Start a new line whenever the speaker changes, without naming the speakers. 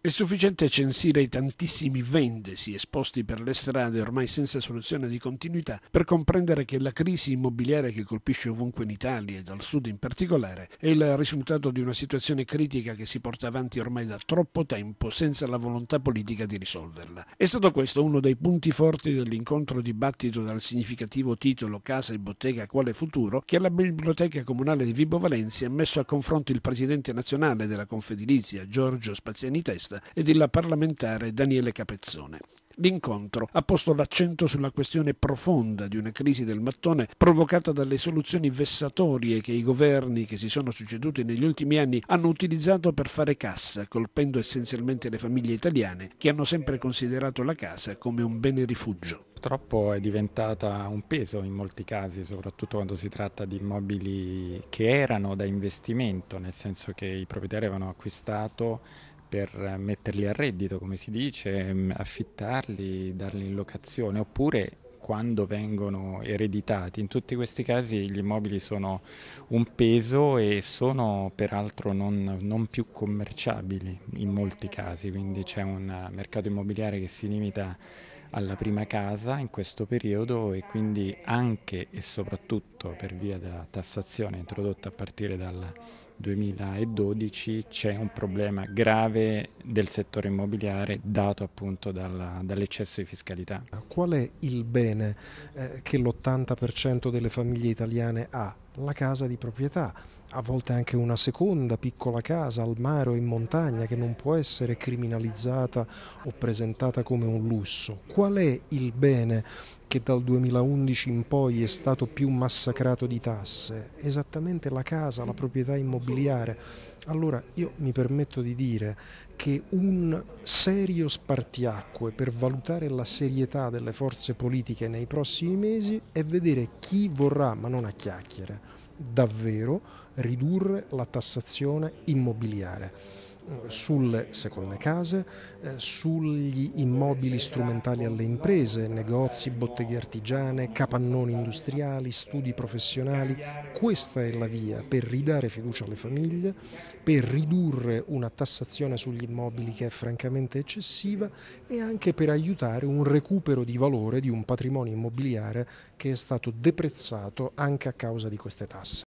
È sufficiente censire i tantissimi vendesi esposti per le strade ormai senza soluzione di continuità per comprendere che la crisi immobiliare che colpisce ovunque in Italia e dal sud in particolare è il risultato di una situazione critica che si porta avanti ormai da troppo tempo senza la volontà politica di risolverla. È stato questo uno dei punti forti dell'incontro dibattito dal significativo titolo Casa e bottega quale futuro che alla Biblioteca Comunale di Vibo Valencia ha messo a confronto il presidente nazionale della Confedilizia Giorgio Spaziani Testa socialista ed il parlamentare Daniele Capezzone. L'incontro ha posto l'accento sulla questione profonda di una crisi del mattone provocata dalle soluzioni vessatorie che i governi che si sono succeduti negli ultimi anni hanno utilizzato per fare cassa, colpendo essenzialmente le famiglie italiane che hanno sempre considerato la casa come un bene rifugio.
Purtroppo è diventata un peso in molti casi, soprattutto quando si tratta di immobili che erano da investimento, nel senso che i proprietari avevano acquistato per metterli a reddito, come si dice, ehm, affittarli, darli in locazione, oppure quando vengono ereditati. In tutti questi casi gli immobili sono un peso e sono peraltro non, non più commerciabili in molti casi, quindi c'è un mercato immobiliare che si limita alla prima casa in questo periodo e quindi anche e soprattutto per via della tassazione introdotta a partire dal 2012 c'è un problema grave del settore immobiliare dato appunto dalla, dall'eccesso di fiscalità. Qual è
il bene eh, che l'80% delle famiglie italiane ha? la casa di proprietà, a volte anche una seconda piccola casa al mare o in montagna che non può essere criminalizzata o presentata come un lusso. Qual è il bene che dal 2011 in poi è stato più massacrato di tasse, esattamente la casa, la proprietà immobiliare. Allora io mi permetto di dire che un serio spartiacque per valutare la serietà delle forze politiche nei prossimi mesi è vedere chi vorrà, ma non a chiacchiere, davvero ridurre la tassazione immobiliare sulle seconde case, eh, sugli immobili strumentali alle imprese, negozi, botteghe artigiane, capannoni industriali, studi professionali. Questa è la via per ridare fiducia alle famiglie, per ridurre una tassazione sugli immobili che è francamente eccessiva e anche per aiutare un recupero di valore di un patrimonio immobiliare che è stato deprezzato anche a causa di queste tasse.